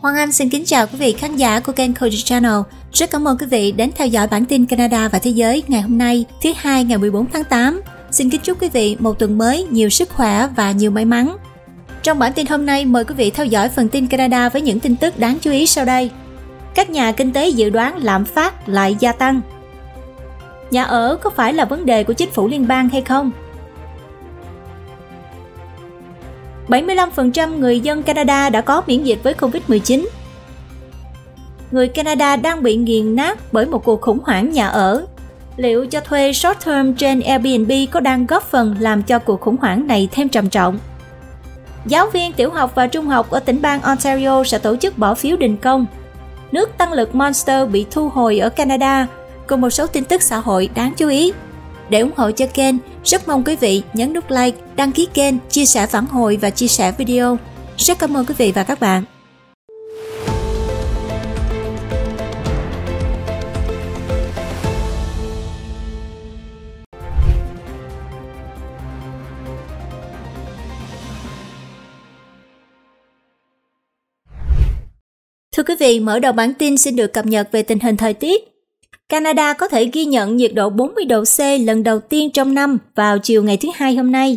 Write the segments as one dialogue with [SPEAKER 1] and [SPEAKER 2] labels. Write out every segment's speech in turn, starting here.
[SPEAKER 1] Hoàng Anh xin kính chào quý vị khán giả của kênh Code Channel. Rất cảm ơn quý vị đến theo dõi bản tin Canada và thế giới ngày hôm nay, thứ hai ngày 14 tháng 8. Xin kính chúc quý vị một tuần mới nhiều sức khỏe và nhiều may mắn. Trong bản tin hôm nay mời quý vị theo dõi phần tin Canada với những tin tức đáng chú ý sau đây. Các nhà kinh tế dự đoán lạm phát lại gia tăng. Nhà ở có phải là vấn đề của chính phủ liên bang hay không? 75% người dân Canada đã có miễn dịch với Covid-19. Người Canada đang bị nghiền nát bởi một cuộc khủng hoảng nhà ở. Liệu cho thuê short-term trên Airbnb có đang góp phần làm cho cuộc khủng hoảng này thêm trầm trọng? Giáo viên tiểu học và trung học ở tỉnh bang Ontario sẽ tổ chức bỏ phiếu đình công. Nước tăng lực Monster bị thu hồi ở Canada, cùng một số tin tức xã hội đáng chú ý để ủng hộ cho kênh. Rất mong quý vị nhấn nút like, đăng ký kênh, chia sẻ phản hồi và chia sẻ video. Rất cảm ơn quý vị và các bạn. Thưa quý vị, mở đầu bản tin xin được cập nhật về tình hình thời tiết. Canada có thể ghi nhận nhiệt độ 40 độ C lần đầu tiên trong năm vào chiều ngày thứ hai hôm nay.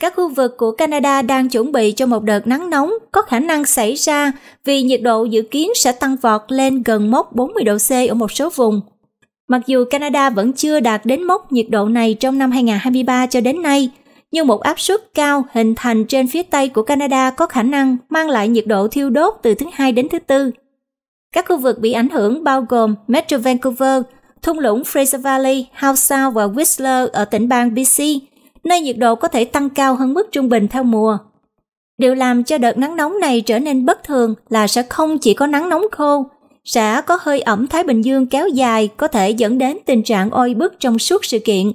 [SPEAKER 1] Các khu vực của Canada đang chuẩn bị cho một đợt nắng nóng có khả năng xảy ra vì nhiệt độ dự kiến sẽ tăng vọt lên gần mốc 40 độ C ở một số vùng. Mặc dù Canada vẫn chưa đạt đến mốc nhiệt độ này trong năm 2023 cho đến nay, nhưng một áp suất cao hình thành trên phía tây của Canada có khả năng mang lại nhiệt độ thiêu đốt từ thứ hai đến thứ tư các khu vực bị ảnh hưởng bao gồm Metro Vancouver, thung lũng Fraser Valley, Howe Sound và Whistler ở tỉnh bang BC, nơi nhiệt độ có thể tăng cao hơn mức trung bình theo mùa. Điều làm cho đợt nắng nóng này trở nên bất thường là sẽ không chỉ có nắng nóng khô, sẽ có hơi ẩm Thái Bình Dương kéo dài có thể dẫn đến tình trạng oi bức trong suốt sự kiện.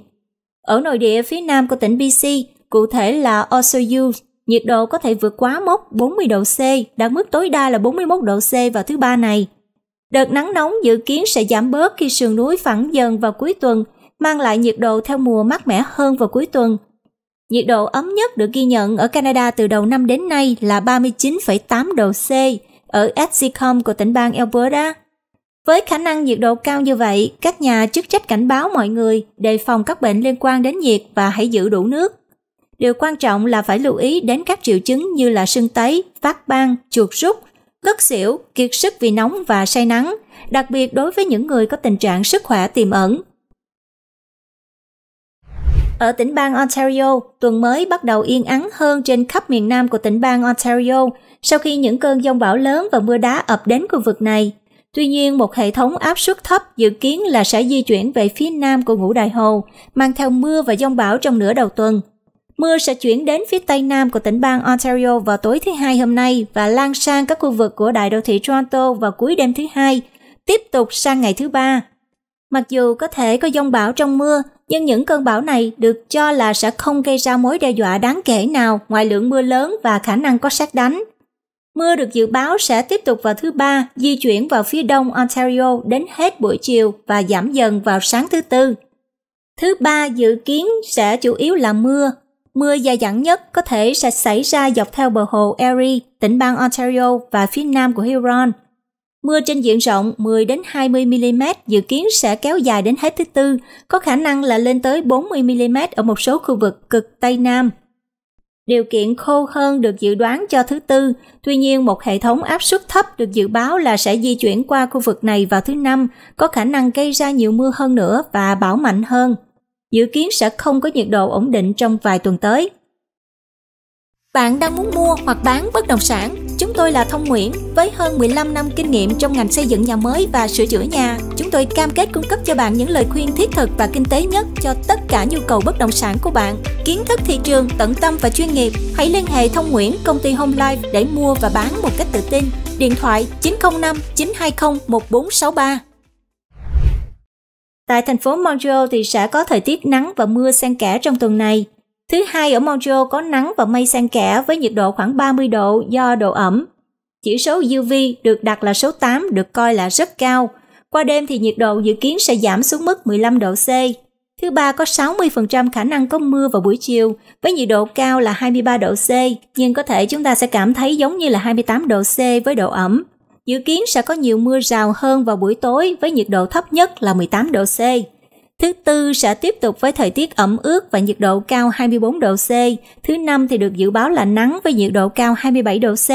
[SPEAKER 1] Ở nội địa phía nam của tỉnh BC, cụ thể là Osoyoos, nhiệt độ có thể vượt quá mốc 40 độ C, đạt mức tối đa là 41 độ C vào thứ ba này. Đợt nắng nóng dự kiến sẽ giảm bớt khi sườn núi phẳng dần vào cuối tuần, mang lại nhiệt độ theo mùa mát mẻ hơn vào cuối tuần. Nhiệt độ ấm nhất được ghi nhận ở Canada từ đầu năm đến nay là 39,8 độ C ở Etsicom của tỉnh bang Alberta. Với khả năng nhiệt độ cao như vậy, các nhà chức trách cảnh báo mọi người đề phòng các bệnh liên quan đến nhiệt và hãy giữ đủ nước. Điều quan trọng là phải lưu ý đến các triệu chứng như là sưng tấy, phát ban, chuột rút, ngất xỉu, kiệt sức vì nóng và say nắng, đặc biệt đối với những người có tình trạng sức khỏe tiềm ẩn. Ở tỉnh bang Ontario, tuần mới bắt đầu yên ắng hơn trên khắp miền nam của tỉnh bang Ontario sau khi những cơn giông bão lớn và mưa đá ập đến khu vực này. Tuy nhiên, một hệ thống áp suất thấp dự kiến là sẽ di chuyển về phía nam của ngũ đại hồ, mang theo mưa và giông bão trong nửa đầu tuần – Mưa sẽ chuyển đến phía tây nam của tỉnh bang Ontario vào tối thứ hai hôm nay và lan sang các khu vực của đại đô thị Toronto vào cuối đêm thứ hai, tiếp tục sang ngày thứ ba. Mặc dù có thể có dông bão trong mưa, nhưng những cơn bão này được cho là sẽ không gây ra mối đe dọa đáng kể nào ngoài lượng mưa lớn và khả năng có sát đánh. Mưa được dự báo sẽ tiếp tục vào thứ ba, di chuyển vào phía đông Ontario đến hết buổi chiều và giảm dần vào sáng thứ tư. Thứ ba dự kiến sẽ chủ yếu là mưa mưa dài dẳng nhất có thể sẽ xảy ra dọc theo bờ hồ Erie, tỉnh bang Ontario và phía nam của Huron. Mưa trên diện rộng 10 đến 20 mm dự kiến sẽ kéo dài đến hết thứ tư, có khả năng là lên tới 40 mm ở một số khu vực cực Tây Nam. Điều kiện khô hơn được dự đoán cho thứ tư, tuy nhiên một hệ thống áp suất thấp được dự báo là sẽ di chuyển qua khu vực này vào thứ năm, có khả năng gây ra nhiều mưa hơn nữa và bão mạnh hơn dự kiến sẽ không có nhiệt độ ổn định trong vài tuần tới. Bạn đang muốn mua hoặc bán bất động sản? Chúng tôi là Thông Nguyễn với hơn 15 năm kinh nghiệm trong ngành xây dựng nhà mới và sửa chữa nhà. Chúng tôi cam kết cung cấp cho bạn những lời khuyên thiết thực và kinh tế nhất cho tất cả nhu cầu bất động sản của bạn. Kiến thức thị trường, tận tâm và chuyên nghiệp. Hãy liên hệ Thông Nguyễn, công ty Home Life để mua và bán một cách tự tin. Điện thoại 905 920 1463. Tại thành phố Montreal thì sẽ có thời tiết nắng và mưa xen kẽ trong tuần này. Thứ hai ở Montreal có nắng và mây xen kẽ với nhiệt độ khoảng 30 độ do độ ẩm. Chỉ số UV được đặt là số 8 được coi là rất cao. Qua đêm thì nhiệt độ dự kiến sẽ giảm xuống mức 15 độ C. Thứ ba có 60% khả năng có mưa vào buổi chiều với nhiệt độ cao là 23 độ C, nhưng có thể chúng ta sẽ cảm thấy giống như là 28 độ C với độ ẩm. Dự kiến sẽ có nhiều mưa rào hơn vào buổi tối với nhiệt độ thấp nhất là 18 độ C. Thứ tư sẽ tiếp tục với thời tiết ẩm ướt và nhiệt độ cao 24 độ C. Thứ năm thì được dự báo là nắng với nhiệt độ cao 27 độ C.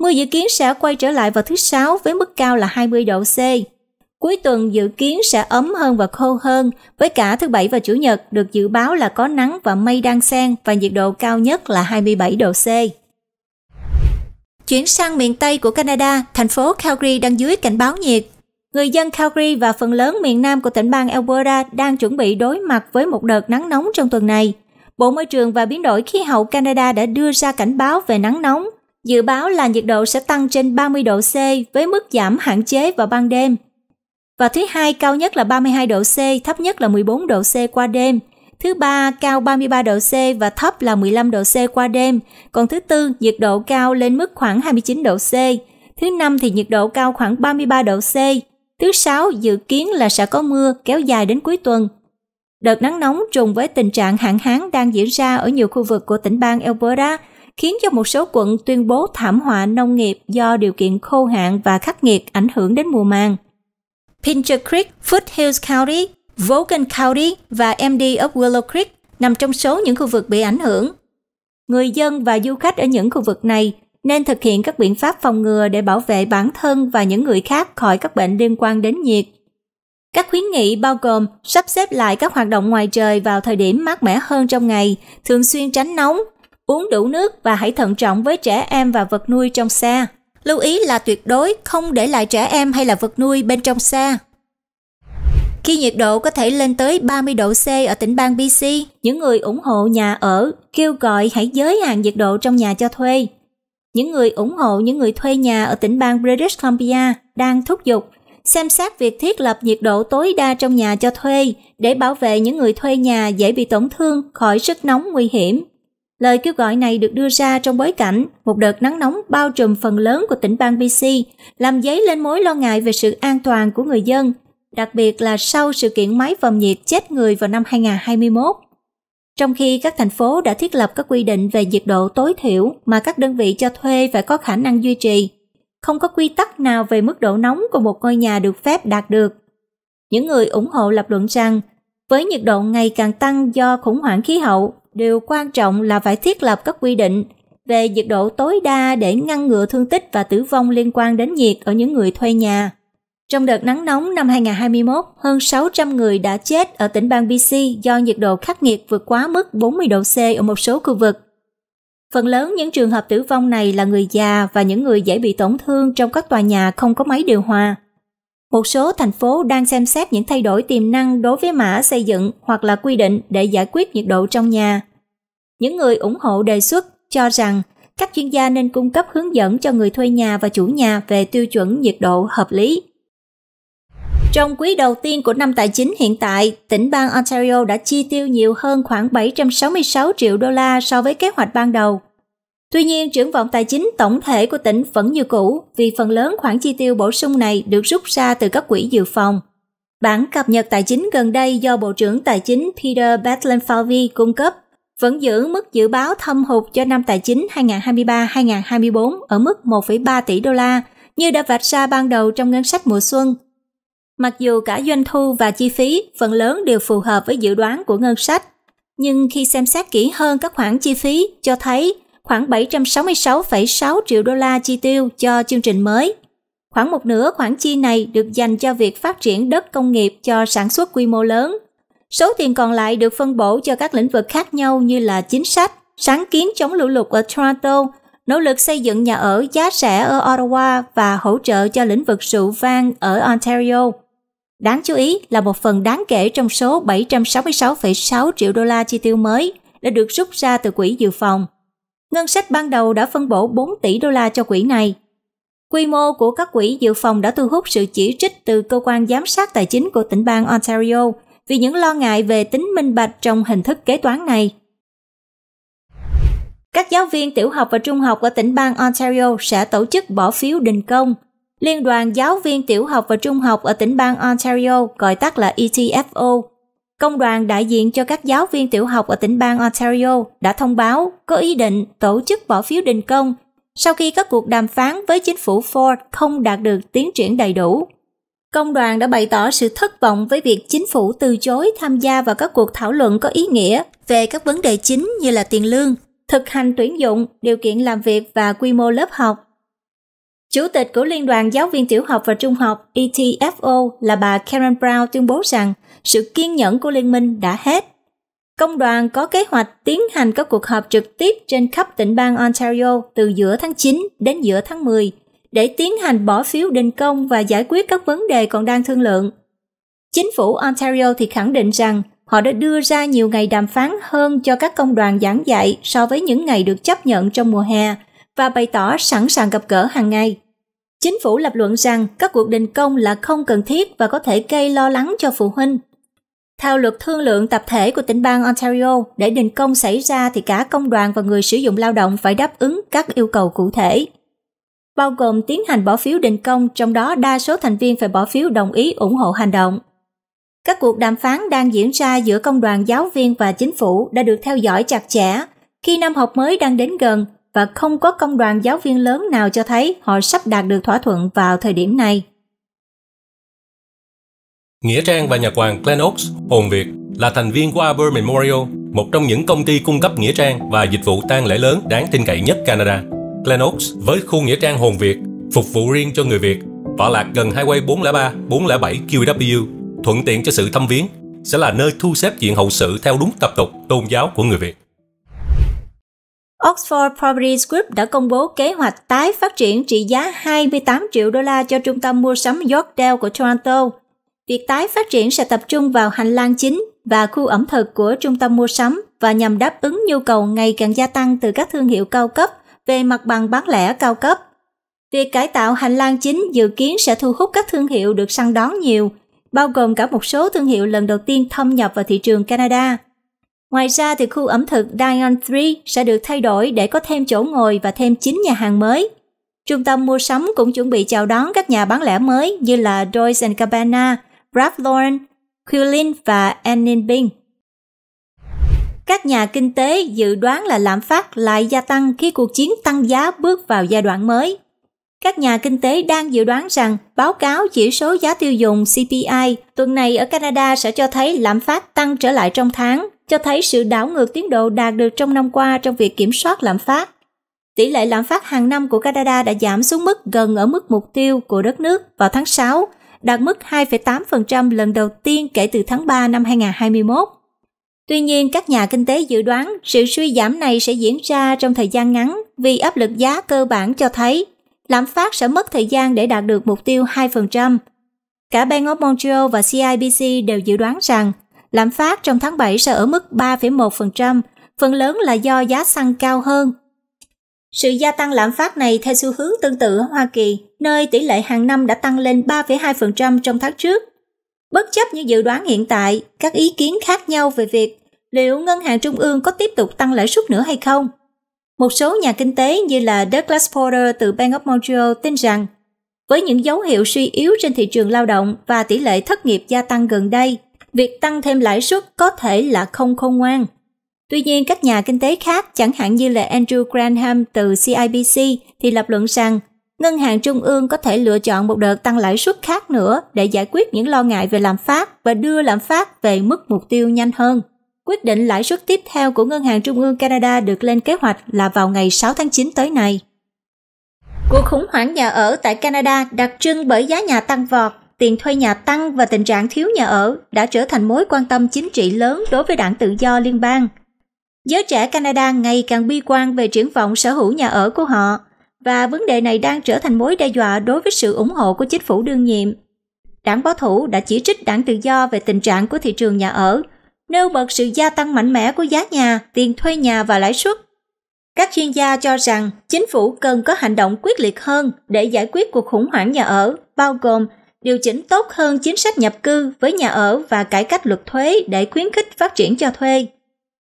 [SPEAKER 1] Mưa dự kiến sẽ quay trở lại vào thứ sáu với mức cao là 20 độ C. Cuối tuần dự kiến sẽ ấm hơn và khô hơn, với cả thứ bảy và chủ nhật được dự báo là có nắng và mây đang xen và nhiệt độ cao nhất là 27 độ C. Chuyển sang miền Tây của Canada, thành phố Calgary đang dưới cảnh báo nhiệt. Người dân Calgary và phần lớn miền Nam của tỉnh bang Alberta đang chuẩn bị đối mặt với một đợt nắng nóng trong tuần này. Bộ Môi trường và Biến đổi Khí hậu Canada đã đưa ra cảnh báo về nắng nóng. Dự báo là nhiệt độ sẽ tăng trên 30 độ C với mức giảm hạn chế vào ban đêm. Và thứ hai cao nhất là 32 độ C, thấp nhất là 14 độ C qua đêm – thứ ba cao 33 độ C và thấp là 15 độ C qua đêm, còn thứ tư nhiệt độ cao lên mức khoảng 29 độ C, thứ năm thì nhiệt độ cao khoảng 33 độ C, thứ sáu dự kiến là sẽ có mưa kéo dài đến cuối tuần. Đợt nắng nóng trùng với tình trạng hạn hán đang diễn ra ở nhiều khu vực của tỉnh bang Alberta, khiến cho một số quận tuyên bố thảm họa nông nghiệp do điều kiện khô hạn và khắc nghiệt ảnh hưởng đến mùa màng. Pincher Creek, Foothills County Vulcan County và MD of Willow Creek nằm trong số những khu vực bị ảnh hưởng. Người dân và du khách ở những khu vực này nên thực hiện các biện pháp phòng ngừa để bảo vệ bản thân và những người khác khỏi các bệnh liên quan đến nhiệt. Các khuyến nghị bao gồm sắp xếp lại các hoạt động ngoài trời vào thời điểm mát mẻ hơn trong ngày, thường xuyên tránh nóng, uống đủ nước và hãy thận trọng với trẻ em và vật nuôi trong xe. Lưu ý là tuyệt đối không để lại trẻ em hay là vật nuôi bên trong xe khi nhiệt độ có thể lên tới 30 độ C ở tỉnh bang BC, những người ủng hộ nhà ở kêu gọi hãy giới hạn nhiệt độ trong nhà cho thuê. Những người ủng hộ những người thuê nhà ở tỉnh bang British Columbia đang thúc giục xem xét việc thiết lập nhiệt độ tối đa trong nhà cho thuê để bảo vệ những người thuê nhà dễ bị tổn thương khỏi sức nóng nguy hiểm. Lời kêu gọi này được đưa ra trong bối cảnh một đợt nắng nóng bao trùm phần lớn của tỉnh bang BC, làm dấy lên mối lo ngại về sự an toàn của người dân đặc biệt là sau sự kiện máy vòng nhiệt chết người vào năm 2021. Trong khi các thành phố đã thiết lập các quy định về nhiệt độ tối thiểu mà các đơn vị cho thuê phải có khả năng duy trì, không có quy tắc nào về mức độ nóng của một ngôi nhà được phép đạt được. Những người ủng hộ lập luận rằng, với nhiệt độ ngày càng tăng do khủng hoảng khí hậu, điều quan trọng là phải thiết lập các quy định về nhiệt độ tối đa để ngăn ngừa thương tích và tử vong liên quan đến nhiệt ở những người thuê nhà. Trong đợt nắng nóng năm 2021, hơn 600 người đã chết ở tỉnh bang BC do nhiệt độ khắc nghiệt vượt quá mức 40 độ C ở một số khu vực. Phần lớn những trường hợp tử vong này là người già và những người dễ bị tổn thương trong các tòa nhà không có máy điều hòa. Một số thành phố đang xem xét những thay đổi tiềm năng đối với mã xây dựng hoặc là quy định để giải quyết nhiệt độ trong nhà. Những người ủng hộ đề xuất cho rằng các chuyên gia nên cung cấp hướng dẫn cho người thuê nhà và chủ nhà về tiêu chuẩn nhiệt độ hợp lý trong quý đầu tiên của năm tài chính hiện tại, tỉnh bang Ontario đã chi tiêu nhiều hơn khoảng 766 triệu đô la so với kế hoạch ban đầu. Tuy nhiên, triển vọng tài chính tổng thể của tỉnh vẫn như cũ vì phần lớn khoản chi tiêu bổ sung này được rút ra từ các quỹ dự phòng. Bản cập nhật tài chính gần đây do Bộ trưởng Tài chính Peter Batlenfalvi cung cấp vẫn giữ mức dự báo thâm hụt cho năm tài chính 2023-2024 ở mức 1,3 tỷ đô la như đã vạch ra ban đầu trong ngân sách mùa xuân – Mặc dù cả doanh thu và chi phí phần lớn đều phù hợp với dự đoán của ngân sách, nhưng khi xem xét kỹ hơn các khoản chi phí cho thấy khoảng 766,6 triệu đô la chi tiêu cho chương trình mới. Khoảng một nửa khoản chi này được dành cho việc phát triển đất công nghiệp cho sản xuất quy mô lớn. Số tiền còn lại được phân bổ cho các lĩnh vực khác nhau như là chính sách, sáng kiến chống lũ lụt ở Toronto, nỗ lực xây dựng nhà ở giá rẻ ở Ottawa và hỗ trợ cho lĩnh vực rượu vang ở Ontario. Đáng chú ý là một phần đáng kể trong số 766,6 triệu đô la chi tiêu mới đã được rút ra từ quỹ dự phòng. Ngân sách ban đầu đã phân bổ 4 tỷ đô la cho quỹ này. Quy mô của các quỹ dự phòng đã thu hút sự chỉ trích từ cơ quan giám sát tài chính của tỉnh bang Ontario vì những lo ngại về tính minh bạch trong hình thức kế toán này. Các giáo viên tiểu học và trung học ở tỉnh bang Ontario sẽ tổ chức bỏ phiếu đình công Liên đoàn Giáo viên Tiểu học và Trung học ở tỉnh bang Ontario, gọi tắt là ETFO, Công đoàn đại diện cho các giáo viên tiểu học ở tỉnh bang Ontario đã thông báo có ý định tổ chức bỏ phiếu đình công sau khi các cuộc đàm phán với chính phủ Ford không đạt được tiến triển đầy đủ. Công đoàn đã bày tỏ sự thất vọng với việc chính phủ từ chối tham gia vào các cuộc thảo luận có ý nghĩa về các vấn đề chính như là tiền lương, thực hành tuyển dụng, điều kiện làm việc và quy mô lớp học. Chủ tịch của Liên đoàn Giáo viên Tiểu học và Trung học ETFO là bà Karen Brown tuyên bố rằng sự kiên nhẫn của liên minh đã hết. Công đoàn có kế hoạch tiến hành các cuộc họp trực tiếp trên khắp tỉnh bang Ontario từ giữa tháng 9 đến giữa tháng 10 để tiến hành bỏ phiếu đình công và giải quyết các vấn đề còn đang thương lượng. Chính phủ Ontario thì khẳng định rằng họ đã đưa ra nhiều ngày đàm phán hơn cho các công đoàn giảng dạy so với những ngày được chấp nhận trong mùa hè – và bày tỏ sẵn sàng gặp gỡ hàng ngày. Chính phủ lập luận rằng các cuộc đình công là không cần thiết và có thể gây lo lắng cho phụ huynh. Theo luật thương lượng tập thể của tỉnh bang Ontario, để đình công xảy ra thì cả công đoàn và người sử dụng lao động phải đáp ứng các yêu cầu cụ thể. Bao gồm tiến hành bỏ phiếu đình công, trong đó đa số thành viên phải bỏ phiếu đồng ý ủng hộ hành động. Các cuộc đàm phán đang diễn ra giữa công đoàn giáo viên và chính phủ đã được theo dõi chặt chẽ. Khi năm học mới đang đến gần, và không có công đoàn giáo viên lớn nào cho thấy họ sắp đạt được thỏa thuận vào thời điểm này. Nghĩa Trang và nhà hoàng Glen Oaks, Hồn Việt là thành viên của Arbor Memorial, một trong những công ty cung cấp nghĩa trang và dịch vụ tang lễ lớn đáng tin cậy nhất Canada. Glen Oaks với khu nghĩa trang Hồn Việt phục vụ riêng cho người Việt, tọa lạc gần Highway 403, 407 QW, thuận tiện cho sự thăm viếng, sẽ là nơi thu xếp chuyện hậu sự theo đúng tập tục tôn giáo của người Việt. Oxford Properties Group đã công bố kế hoạch tái phát triển trị giá 28 triệu đô la cho trung tâm mua sắm Yorkdale của Toronto. Việc tái phát triển sẽ tập trung vào hành lang chính và khu ẩm thực của trung tâm mua sắm và nhằm đáp ứng nhu cầu ngày càng gia tăng từ các thương hiệu cao cấp về mặt bằng bán lẻ cao cấp. Việc cải tạo hành lang chính dự kiến sẽ thu hút các thương hiệu được săn đón nhiều, bao gồm cả một số thương hiệu lần đầu tiên thâm nhập vào thị trường Canada – Ngoài ra thì khu ẩm thực Dion 3 sẽ được thay đổi để có thêm chỗ ngồi và thêm 9 nhà hàng mới. Trung tâm mua sắm cũng chuẩn bị chào đón các nhà bán lẻ mới như là Dois Cabana, Ralph Lauren, Quilin và Annenbing. Các nhà kinh tế dự đoán là lạm phát lại gia tăng khi cuộc chiến tăng giá bước vào giai đoạn mới. Các nhà kinh tế đang dự đoán rằng báo cáo chỉ số giá tiêu dùng CPI tuần này ở Canada sẽ cho thấy lạm phát tăng trở lại trong tháng cho thấy sự đảo ngược tiến độ đạt được trong năm qua trong việc kiểm soát lạm phát. Tỷ lệ lạm phát hàng năm của Canada đã giảm xuống mức gần ở mức mục tiêu của đất nước vào tháng 6, đạt mức 2,8% lần đầu tiên kể từ tháng 3 năm 2021. Tuy nhiên, các nhà kinh tế dự đoán sự suy giảm này sẽ diễn ra trong thời gian ngắn vì áp lực giá cơ bản cho thấy lạm phát sẽ mất thời gian để đạt được mục tiêu 2%. Cả Bank of Montreal và CIBC đều dự đoán rằng Lạm phát trong tháng 7 sẽ ở mức 3,1%, phần lớn là do giá xăng cao hơn. Sự gia tăng lạm phát này theo xu hướng tương tự ở Hoa Kỳ, nơi tỷ lệ hàng năm đã tăng lên 3,2% trong tháng trước. Bất chấp những dự đoán hiện tại, các ý kiến khác nhau về việc liệu ngân hàng trung ương có tiếp tục tăng lãi suất nữa hay không. Một số nhà kinh tế như là Douglas Porter từ Bank of Montreal tin rằng với những dấu hiệu suy yếu trên thị trường lao động và tỷ lệ thất nghiệp gia tăng gần đây, việc tăng thêm lãi suất có thể là không khôn ngoan. Tuy nhiên, các nhà kinh tế khác, chẳng hạn như là Andrew Graham từ CIBC, thì lập luận rằng ngân hàng trung ương có thể lựa chọn một đợt tăng lãi suất khác nữa để giải quyết những lo ngại về lạm phát và đưa lạm phát về mức mục tiêu nhanh hơn. Quyết định lãi suất tiếp theo của Ngân hàng Trung ương Canada được lên kế hoạch là vào ngày 6 tháng 9 tới này. Cuộc khủng hoảng nhà ở tại Canada đặc trưng bởi giá nhà tăng vọt tiền thuê nhà tăng và tình trạng thiếu nhà ở đã trở thành mối quan tâm chính trị lớn đối với đảng tự do liên bang. Giới trẻ Canada ngày càng bi quan về triển vọng sở hữu nhà ở của họ và vấn đề này đang trở thành mối đe dọa đối với sự ủng hộ của chính phủ đương nhiệm. Đảng bảo thủ đã chỉ trích đảng tự do về tình trạng của thị trường nhà ở, nêu bật sự gia tăng mạnh mẽ của giá nhà, tiền thuê nhà và lãi suất. Các chuyên gia cho rằng chính phủ cần có hành động quyết liệt hơn để giải quyết cuộc khủng hoảng nhà ở, bao gồm điều chỉnh tốt hơn chính sách nhập cư với nhà ở và cải cách luật thuế để khuyến khích phát triển cho thuê.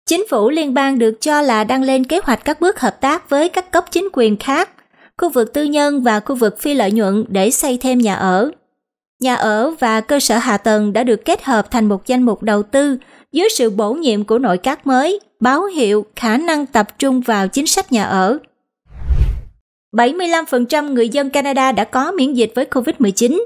[SPEAKER 1] Chính phủ liên bang được cho là đang lên kế hoạch các bước hợp tác với các cấp chính quyền khác, khu vực tư nhân và khu vực phi lợi nhuận để xây thêm nhà ở. Nhà ở và cơ sở hạ tầng đã được kết hợp thành một danh mục đầu tư dưới sự bổ nhiệm của nội các mới, báo hiệu khả năng tập trung vào chính sách nhà ở. 75% người dân Canada đã có miễn dịch với COVID-19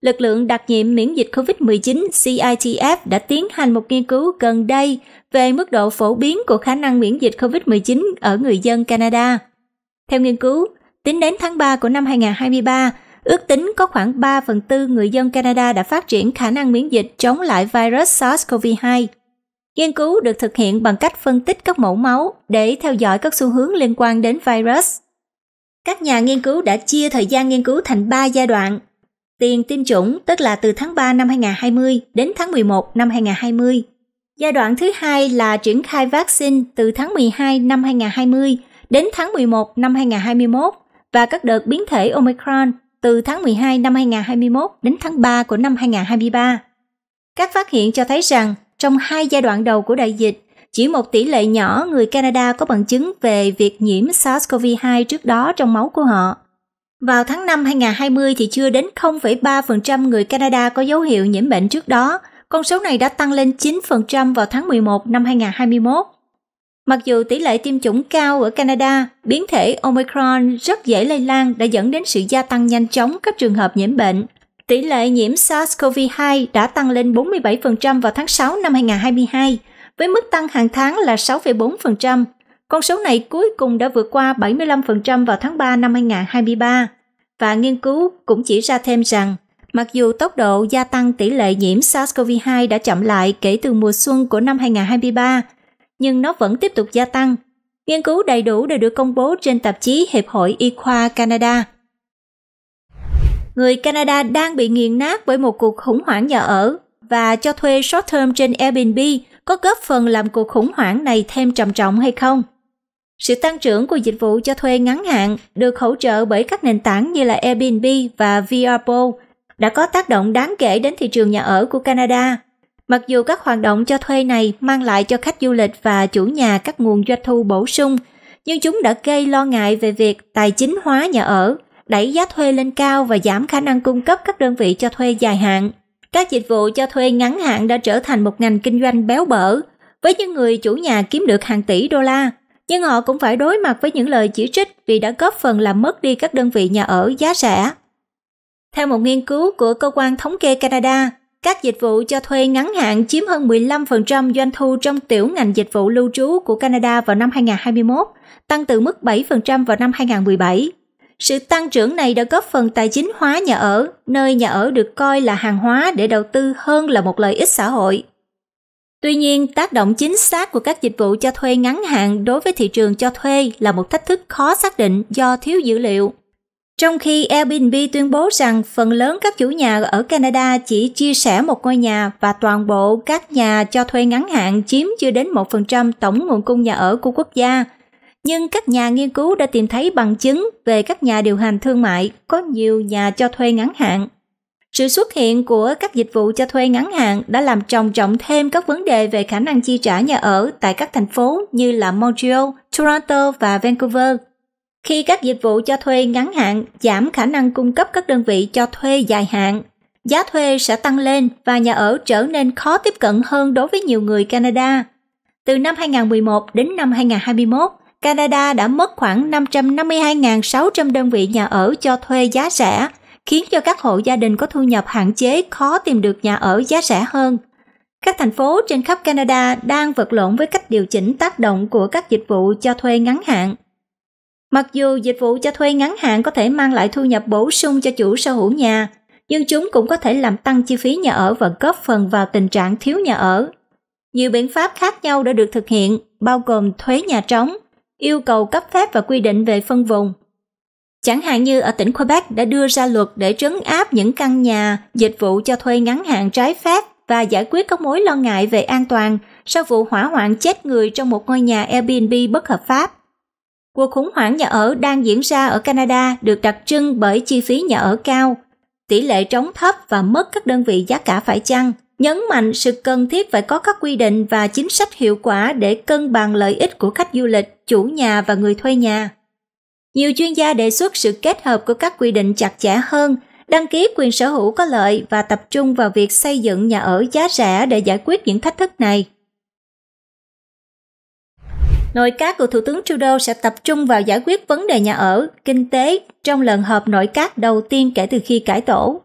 [SPEAKER 1] lực lượng đặc nhiệm miễn dịch COVID-19 CITF đã tiến hành một nghiên cứu gần đây về mức độ phổ biến của khả năng miễn dịch COVID-19 ở người dân Canada. Theo nghiên cứu, tính đến tháng 3 của năm 2023, ước tính có khoảng 3 phần tư người dân Canada đã phát triển khả năng miễn dịch chống lại virus SARS-CoV-2. Nghiên cứu được thực hiện bằng cách phân tích các mẫu máu để theo dõi các xu hướng liên quan đến virus. Các nhà nghiên cứu đã chia thời gian nghiên cứu thành 3 giai đoạn Tiền tiêm chủng tức là từ tháng 3 năm 2020 đến tháng 11 năm 2020. Giai đoạn thứ hai là triển khai vaccine từ tháng 12 năm 2020 đến tháng 11 năm 2021 và các đợt biến thể Omicron từ tháng 12 năm 2021 đến tháng 3 của năm 2023. Các phát hiện cho thấy rằng trong hai giai đoạn đầu của đại dịch, chỉ một tỷ lệ nhỏ người Canada có bằng chứng về việc nhiễm SARS-CoV-2 trước đó trong máu của họ. Vào tháng 5 2020 thì chưa đến 0,3% người Canada có dấu hiệu nhiễm bệnh trước đó, con số này đã tăng lên 9% vào tháng 11 năm 2021. Mặc dù tỷ lệ tiêm chủng cao ở Canada, biến thể Omicron rất dễ lây lan đã dẫn đến sự gia tăng nhanh chóng các trường hợp nhiễm bệnh. Tỷ lệ nhiễm SARS-CoV-2 đã tăng lên 47% vào tháng 6 năm 2022, với mức tăng hàng tháng là 6,4%, con số này cuối cùng đã vượt qua 75% vào tháng 3 năm 2023 và nghiên cứu cũng chỉ ra thêm rằng mặc dù tốc độ gia tăng tỷ lệ nhiễm SARS-CoV-2 đã chậm lại kể từ mùa xuân của năm 2023, nhưng nó vẫn tiếp tục gia tăng. Nghiên cứu đầy đủ đã được công bố trên tạp chí Hiệp hội Y khoa Canada. Người Canada đang bị nghiền nát bởi một cuộc khủng hoảng nhà ở và cho thuê short term trên Airbnb có góp phần làm cuộc khủng hoảng này thêm trầm trọng hay không? Sự tăng trưởng của dịch vụ cho thuê ngắn hạn được hỗ trợ bởi các nền tảng như là Airbnb và Vrbo đã có tác động đáng kể đến thị trường nhà ở của Canada. Mặc dù các hoạt động cho thuê này mang lại cho khách du lịch và chủ nhà các nguồn doanh thu bổ sung, nhưng chúng đã gây lo ngại về việc tài chính hóa nhà ở, đẩy giá thuê lên cao và giảm khả năng cung cấp các đơn vị cho thuê dài hạn. Các dịch vụ cho thuê ngắn hạn đã trở thành một ngành kinh doanh béo bở, với những người chủ nhà kiếm được hàng tỷ đô la nhưng họ cũng phải đối mặt với những lời chỉ trích vì đã góp phần làm mất đi các đơn vị nhà ở giá rẻ. Theo một nghiên cứu của cơ quan thống kê Canada, các dịch vụ cho thuê ngắn hạn chiếm hơn 15% doanh thu trong tiểu ngành dịch vụ lưu trú của Canada vào năm 2021, tăng từ mức 7% vào năm 2017. Sự tăng trưởng này đã góp phần tài chính hóa nhà ở, nơi nhà ở được coi là hàng hóa để đầu tư hơn là một lợi ích xã hội. Tuy nhiên, tác động chính xác của các dịch vụ cho thuê ngắn hạn đối với thị trường cho thuê là một thách thức khó xác định do thiếu dữ liệu. Trong khi Airbnb tuyên bố rằng phần lớn các chủ nhà ở Canada chỉ chia sẻ một ngôi nhà và toàn bộ các nhà cho thuê ngắn hạn chiếm chưa đến 1% tổng nguồn cung nhà ở của quốc gia. Nhưng các nhà nghiên cứu đã tìm thấy bằng chứng về các nhà điều hành thương mại có nhiều nhà cho thuê ngắn hạn sự xuất hiện của các dịch vụ cho thuê ngắn hạn đã làm trồng trọng thêm các vấn đề về khả năng chi trả nhà ở tại các thành phố như là Montreal, Toronto và Vancouver. Khi các dịch vụ cho thuê ngắn hạn giảm khả năng cung cấp các đơn vị cho thuê dài hạn, giá thuê sẽ tăng lên và nhà ở trở nên khó tiếp cận hơn đối với nhiều người Canada. Từ năm 2011 đến năm 2021, Canada đã mất khoảng 552.600 đơn vị nhà ở cho thuê giá rẻ – khiến cho các hộ gia đình có thu nhập hạn chế khó tìm được nhà ở giá rẻ hơn. Các thành phố trên khắp Canada đang vật lộn với cách điều chỉnh tác động của các dịch vụ cho thuê ngắn hạn. Mặc dù dịch vụ cho thuê ngắn hạn có thể mang lại thu nhập bổ sung cho chủ sở hữu nhà, nhưng chúng cũng có thể làm tăng chi phí nhà ở và góp phần vào tình trạng thiếu nhà ở. Nhiều biện pháp khác nhau đã được thực hiện, bao gồm thuế nhà trống, yêu cầu cấp phép và quy định về phân vùng, Chẳng hạn như ở tỉnh Quebec đã đưa ra luật để trấn áp những căn nhà, dịch vụ cho thuê ngắn hạn trái phép và giải quyết các mối lo ngại về an toàn sau vụ hỏa hoạn chết người trong một ngôi nhà Airbnb bất hợp pháp. Cuộc khủng hoảng nhà ở đang diễn ra ở Canada được đặc trưng bởi chi phí nhà ở cao, tỷ lệ trống thấp và mất các đơn vị giá cả phải chăng, nhấn mạnh sự cần thiết phải có các quy định và chính sách hiệu quả để cân bằng lợi ích của khách du lịch, chủ nhà và người thuê nhà. Nhiều chuyên gia đề xuất sự kết hợp của các quy định chặt chẽ hơn, đăng ký quyền sở hữu có lợi và tập trung vào việc xây dựng nhà ở giá rẻ để giải quyết những thách thức này. Nội các của Thủ tướng Trudeau sẽ tập trung vào giải quyết vấn đề nhà ở, kinh tế trong lần họp nội các đầu tiên kể từ khi cải tổ.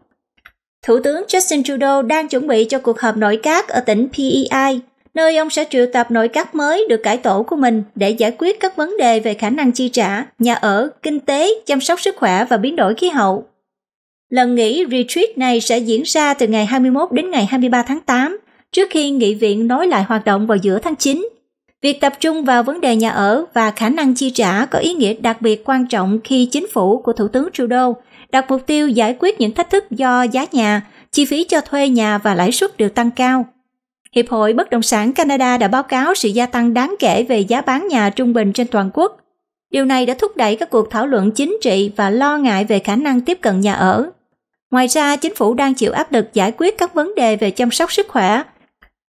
[SPEAKER 1] Thủ tướng Justin Trudeau đang chuẩn bị cho cuộc họp nội các ở tỉnh PEI nơi ông sẽ triệu tập nội các mới được cải tổ của mình để giải quyết các vấn đề về khả năng chi trả, nhà ở, kinh tế, chăm sóc sức khỏe và biến đổi khí hậu. Lần nghỉ retreat này sẽ diễn ra từ ngày 21 đến ngày 23 tháng 8, trước khi nghị viện nối lại hoạt động vào giữa tháng 9. Việc tập trung vào vấn đề nhà ở và khả năng chi trả có ý nghĩa đặc biệt quan trọng khi chính phủ của Thủ tướng Trudeau đặt mục tiêu giải quyết những thách thức do giá nhà, chi phí cho thuê nhà và lãi suất đều tăng cao. Hiệp hội Bất động sản Canada đã báo cáo sự gia tăng đáng kể về giá bán nhà trung bình trên toàn quốc. Điều này đã thúc đẩy các cuộc thảo luận chính trị và lo ngại về khả năng tiếp cận nhà ở. Ngoài ra, chính phủ đang chịu áp lực giải quyết các vấn đề về chăm sóc sức khỏe,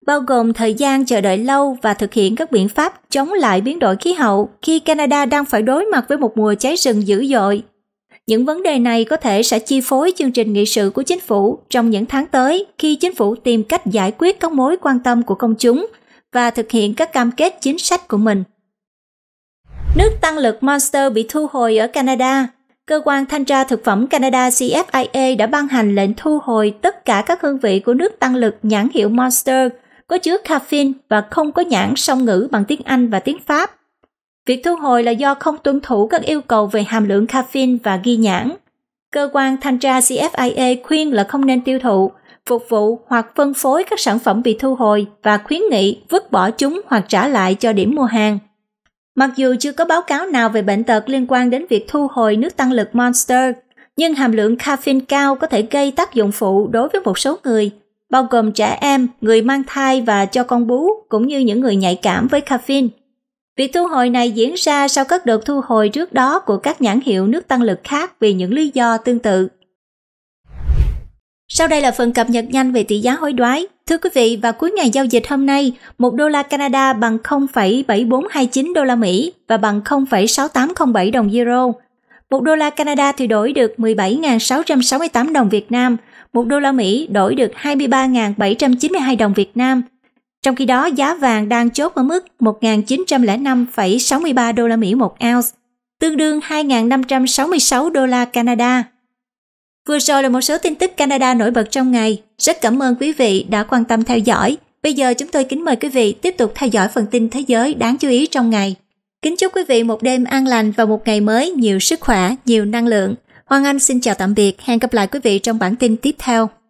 [SPEAKER 1] bao gồm thời gian chờ đợi lâu và thực hiện các biện pháp chống lại biến đổi khí hậu khi Canada đang phải đối mặt với một mùa cháy rừng dữ dội những vấn đề này có thể sẽ chi phối chương trình nghị sự của chính phủ trong những tháng tới khi chính phủ tìm cách giải quyết các mối quan tâm của công chúng và thực hiện các cam kết chính sách của mình. Nước tăng lực Monster bị thu hồi ở Canada. Cơ quan Thanh tra Thực phẩm Canada CFIA đã ban hành lệnh thu hồi tất cả các hương vị của nước tăng lực nhãn hiệu Monster có chứa caffeine và không có nhãn song ngữ bằng tiếng Anh và tiếng Pháp Việc thu hồi là do không tuân thủ các yêu cầu về hàm lượng caffeine và ghi nhãn. Cơ quan thanh tra CFIA khuyên là không nên tiêu thụ, phục vụ hoặc phân phối các sản phẩm bị thu hồi và khuyến nghị vứt bỏ chúng hoặc trả lại cho điểm mua hàng. Mặc dù chưa có báo cáo nào về bệnh tật liên quan đến việc thu hồi nước tăng lực Monster, nhưng hàm lượng caffeine cao có thể gây tác dụng phụ đối với một số người, bao gồm trẻ em, người mang thai và cho con bú, cũng như những người nhạy cảm với caffeine. Việc thu hồi này diễn ra sau các đợt thu hồi trước đó của các nhãn hiệu nước tăng lực khác vì những lý do tương tự. Sau đây là phần cập nhật nhanh về tỷ giá hối đoái. Thưa quý vị, vào cuối ngày giao dịch hôm nay, 1 đô la Canada bằng 0,7429 đô la Mỹ và bằng 0,6807 đồng euro. 1 đô la Canada thì đổi được 17.668 đồng Việt Nam, 1 đô la Mỹ đổi được 23.792 đồng Việt Nam – trong khi đó, giá vàng đang chốt ở mức 1.905,63 đô la Mỹ một ounce, tương đương 2.566 đô la Canada. Vừa rồi là một số tin tức Canada nổi bật trong ngày. Rất cảm ơn quý vị đã quan tâm theo dõi. Bây giờ chúng tôi kính mời quý vị tiếp tục theo dõi phần tin thế giới đáng chú ý trong ngày. Kính chúc quý vị một đêm an lành và một ngày mới nhiều sức khỏe, nhiều năng lượng. Hoàng Anh xin chào tạm biệt, hẹn gặp lại quý vị trong bản tin tiếp theo.